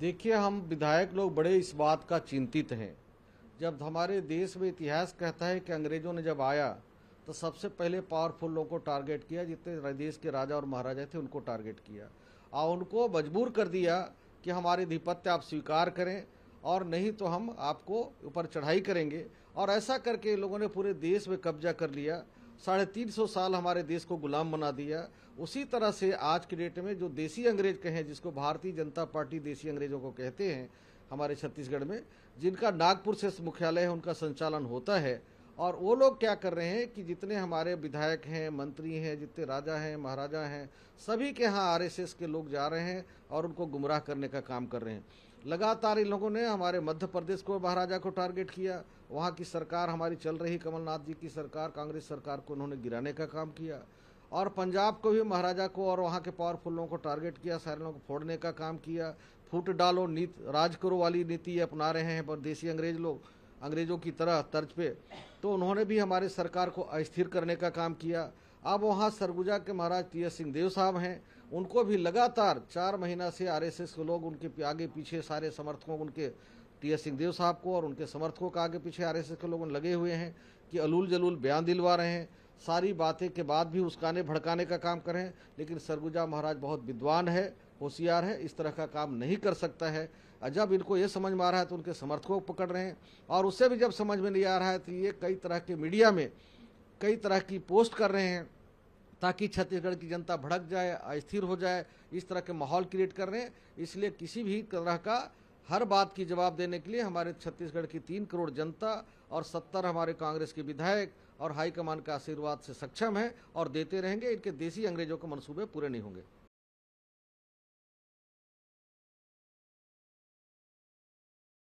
देखिए हम विधायक लोग बड़े इस बात का चिंतित हैं जब हमारे देश में इतिहास कहता है कि अंग्रेजों ने जब आया तो सबसे पहले पावरफुल लोगों को टारगेट किया जितने देश के राजा और महाराजा थे उनको टारगेट किया और उनको मजबूर कर दिया कि हमारे अधिपत्य आप स्वीकार करें और नहीं तो हम आपको ऊपर चढ़ाई करेंगे और ऐसा करके लोगों ने पूरे देश में कब्जा कर लिया साढ़े तीन सौ साल हमारे देश को गुलाम बना दिया उसी तरह से आज के डेट में जो देसी अंग्रेज कहें जिसको भारतीय जनता पार्टी देसी अंग्रेजों को कहते हैं हमारे छत्तीसगढ़ में जिनका नागपुर से मुख्यालय है उनका संचालन होता है और वो लोग क्या कर रहे हैं कि जितने हमारे विधायक हैं मंत्री हैं जितने राजा हैं महाराजा हैं सभी के यहाँ आरएसएस के लोग जा रहे हैं और उनको गुमराह करने का काम कर रहे हैं लगातार इन लोगों ने हमारे मध्य प्रदेश को महाराजा को टारगेट किया वहाँ की सरकार हमारी चल रही कमलनाथ जी की सरकार कांग्रेस सरकार को उन्होंने गिराने का काम किया और पंजाब को भी महाराजा को और वहाँ के पावरफुल लोगों को टारगेट किया सारे लोगों को फोड़ने का काम किया फूट डालो नीति राज करो वाली नीति अपना रहे हैं पर देसी अंग्रेज लोग अंग्रेजों की तरह तर्ज पे तो उन्होंने भी हमारे सरकार को अस्थिर करने का काम किया अब वहाँ सरगुजा के महाराज टी एस सिंह देव साहब हैं उनको भी लगातार चार महीना से आरएसएस के लोग उनके आगे पीछे सारे समर्थकों उनके टी एस सिंहदेव साहब को और उनके समर्थकों का आगे पीछे आरएसएस के लोगों लगे हुए हैं कि अलूल जलूल बयान दिलवा रहे हैं सारी बातें के बाद भी उसकाने भड़काने का काम करें लेकिन सरगुजा महाराज बहुत विद्वान है होशियार है इस तरह का काम नहीं कर सकता है जब इनको ये समझ में आ रहा है तो उनके समर्थकों को पकड़ रहे हैं और उससे भी जब समझ में नहीं आ रहा है तो ये कई तरह के मीडिया में कई तरह की पोस्ट कर रहे हैं ताकि छत्तीसगढ़ की जनता भड़क जाए अस्थिर हो जाए इस तरह के माहौल क्रिएट कर रहे हैं इसलिए किसी भी तरह का हर बात की जवाब देने के लिए हमारे छत्तीसगढ़ की तीन करोड़ जनता और सत्तर हमारे कांग्रेस के विधायक और हाईकमान के आशीर्वाद से सक्षम है और देते रहेंगे इनके देसी अंग्रेजों के मनसूबे पूरे नहीं होंगे